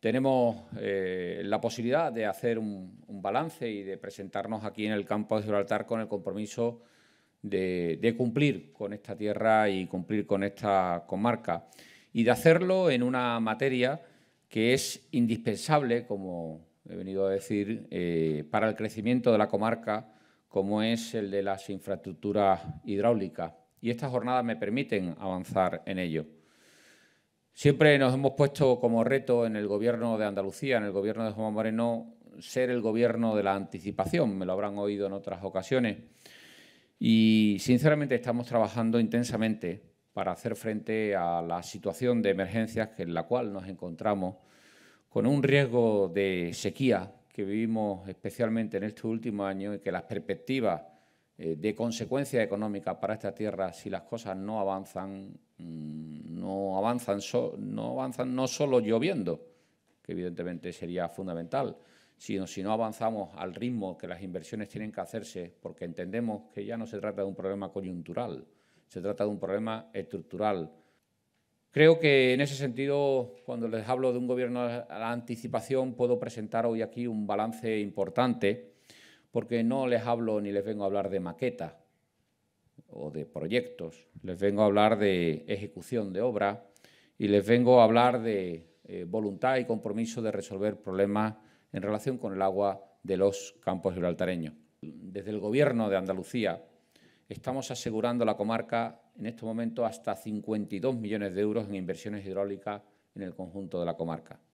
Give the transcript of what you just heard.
Tenemos eh, la posibilidad de hacer un, balance y de presentarnos aquí en el campo de Gibraltar con el compromiso de, cumplir con esta tierra y cumplir con esta comarca y de hacerlo en una materia que es indispensable, como he venido a decir, eh, para el crecimiento de la comarca, como es el de las infraestructuras hidráulicas. Y estas jornadas me permiten avanzar en ello. Siempre nos hemos puesto como reto en el gobierno de Andalucía, en el gobierno de Juan Moreno, ser el gobierno de la anticipación, me lo habrán oído en otras ocasiones. Y sinceramente estamos trabajando intensamente para hacer frente a la situación de emergencias en la cual nos encontramos, con un riesgo de sequía que vivimos especialmente en este último año y que las perspectivas eh, de consecuencia económica para esta tierra, si las cosas no avanzan, no avanzan, no avanzan no solo lloviendo, que evidentemente sería fundamental, sino si no avanzamos al ritmo que las inversiones tienen que hacerse, porque entendemos que ya no se trata de un problema coyuntural, se trata de un problema estructural. Creo que en ese sentido, cuando les hablo de un gobierno a la anticipación, puedo presentar hoy aquí un balance importante, porque no les hablo ni les vengo a hablar de maqueta, o de proyectos, les vengo a hablar de ejecución de obra y les vengo a hablar de eh, voluntad y compromiso de resolver problemas en relación con el agua de los campos gibraltareños. Desde el Gobierno de Andalucía estamos asegurando a la comarca en estos momentos hasta 52 millones de euros en inversiones hidráulicas en el conjunto de la comarca.